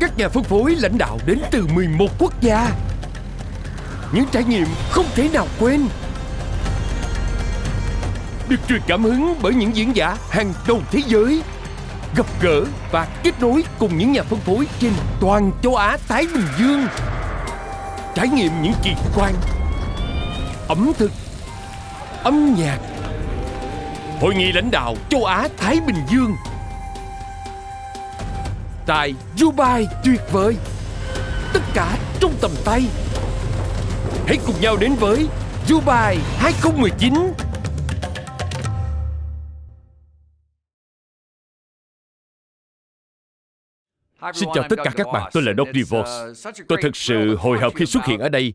Các nhà phân phối lãnh đạo đến từ 11 quốc gia Những trải nghiệm không thể nào quên Được truyền cảm hứng bởi những diễn giả hàng đầu thế giới Gặp gỡ và kết nối cùng những nhà phân phối trên toàn châu Á Thái Bình Dương Trải nghiệm những kỳ quan Ẩm thực Âm nhạc Hội nghị lãnh đạo châu Á Thái Bình Dương tại Dubai tuyệt vời Tất cả trong tầm tay Hãy cùng nhau đến với Dubai 2019 Xin chào tất cả các bạn, tôi là Doc uh, DeVos. Tôi thật sự hồi hộp khi xuất hiện ở đây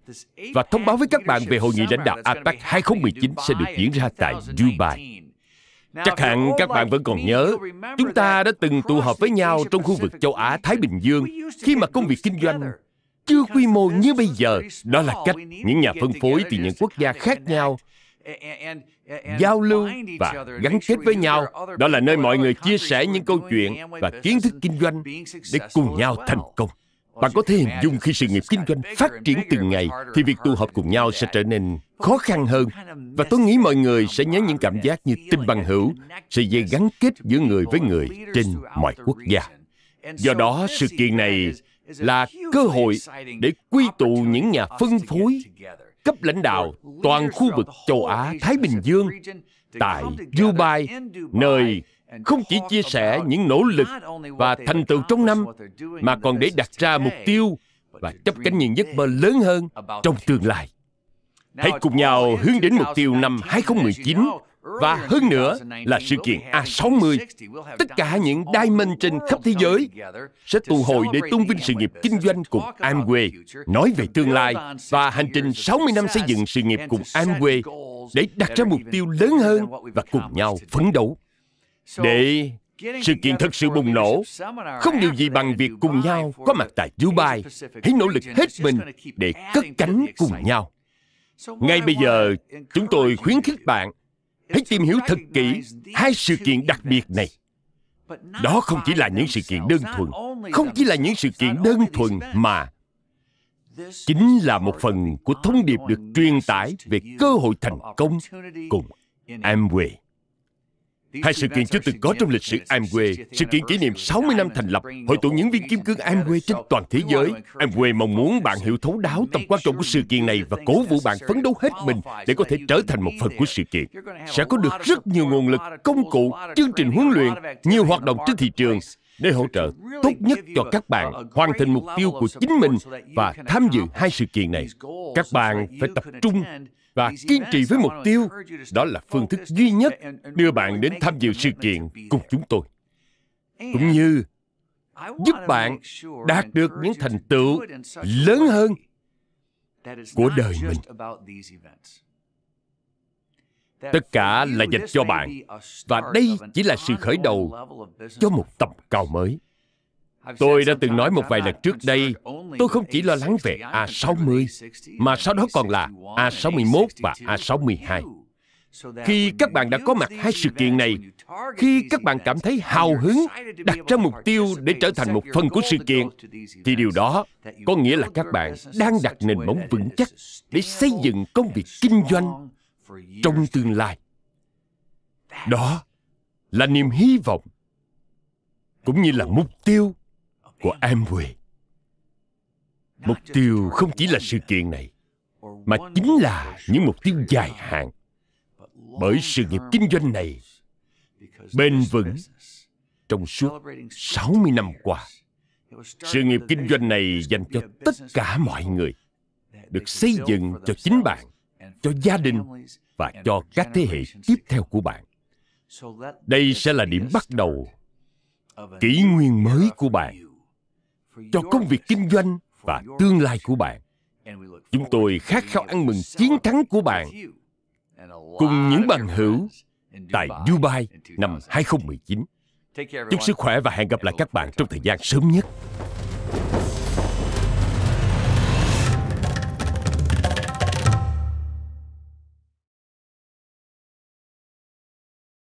và thông báo với các bạn về hội nghị lãnh đạo APEC 2019 sẽ được diễn ra tại Dubai chắc hẳn các bạn vẫn còn nhớ chúng ta đã từng tụ họp với nhau trong khu vực châu á thái bình dương khi mà công việc kinh doanh chưa quy mô như bây giờ đó là cách những nhà phân phối từ những quốc gia khác nhau giao lưu và gắn kết với nhau đó là nơi mọi người chia sẻ những câu chuyện và kiến thức kinh doanh để cùng nhau thành công bạn có thể hình dung khi sự nghiệp kinh doanh phát triển từng ngày thì việc tụ họp cùng nhau sẽ trở nên khó khăn hơn và tôi nghĩ mọi người sẽ nhớ những cảm giác như tình bằng hữu sự dây gắn kết giữa người với người trên mọi quốc gia do đó sự kiện này là cơ hội để quy tụ những nhà phân phối cấp lãnh đạo toàn khu vực châu á thái bình dương tại dubai nơi không chỉ chia sẻ những nỗ lực và thành tựu trong năm mà còn để đặt ra mục tiêu và chấp cánh những giấc mơ lớn hơn trong tương lai Hãy cùng nhau hướng đến mục tiêu năm 2019 và hơn nữa là sự kiện A60. Tất cả những diamond trên khắp thế giới sẽ tụ hội để tôn vinh sự nghiệp kinh doanh cùng Amway, nói về tương lai và hành trình 60 năm xây dựng sự nghiệp cùng Amway để đặt ra mục tiêu lớn hơn và cùng nhau phấn đấu. Để sự kiện thật sự bùng nổ, không điều gì bằng việc cùng nhau có mặt tại Dubai. Hãy nỗ lực hết mình để cất cánh cùng nhau ngay bây giờ chúng tôi khuyến khích bạn hãy tìm hiểu thật kỹ hai sự kiện đặc biệt này đó không chỉ là những sự kiện đơn thuần không chỉ là những sự kiện đơn thuần mà chính là một phần của thông điệp được truyền tải về cơ hội thành công cùng Amway. Hai sự kiện chưa từng có trong lịch sử Amway, sự kiện kỷ niệm 60 năm thành lập Hội tụ những viên kim cương Amway trên toàn thế giới. Amway mong muốn bạn hiểu thấu đáo tầm quan trọng của sự kiện này và cố vũ bạn phấn đấu hết mình để có thể trở thành một phần của sự kiện. Sẽ có được rất nhiều nguồn lực, công cụ, chương trình huấn luyện, nhiều hoạt động trên thị trường để hỗ trợ tốt nhất cho các bạn hoàn thành mục tiêu của chính mình và tham dự hai sự kiện này. Các bạn phải tập trung và kiên trì với mục tiêu đó là phương thức duy nhất đưa bạn đến tham dự sự kiện cùng chúng tôi cũng như giúp bạn đạt được những thành tựu lớn hơn của đời mình tất cả là dành cho bạn và đây chỉ là sự khởi đầu cho một tầm cao mới tôi đã từng nói một vài lần trước đây Tôi không chỉ lo lắng về A60, mà sau đó còn là A61 và A62. Khi các bạn đã có mặt hai sự kiện này, khi các bạn cảm thấy hào hứng đặt ra mục tiêu để trở thành một phần của sự kiện, thì điều đó có nghĩa là các bạn đang đặt nền móng vững chắc để xây dựng công việc kinh doanh trong tương lai. Đó là niềm hy vọng cũng như là mục tiêu của Amway mục tiêu không chỉ là sự kiện này mà chính là những mục tiêu dài hạn bởi sự nghiệp kinh doanh này bền vững trong suốt 60 năm qua. Sự nghiệp kinh doanh này dành cho tất cả mọi người, được xây dựng cho chính bạn, cho gia đình và cho các thế hệ tiếp theo của bạn. Đây sẽ là điểm bắt đầu kỷ nguyên mới của bạn cho công việc kinh doanh và tương lai của bạn chúng tôi khát khao ăn mừng chiến thắng của bạn cùng những bằng hữu tại Dubai năm 2019. Chúc sức khỏe và hẹn gặp lại các bạn trong thời gian sớm nhất.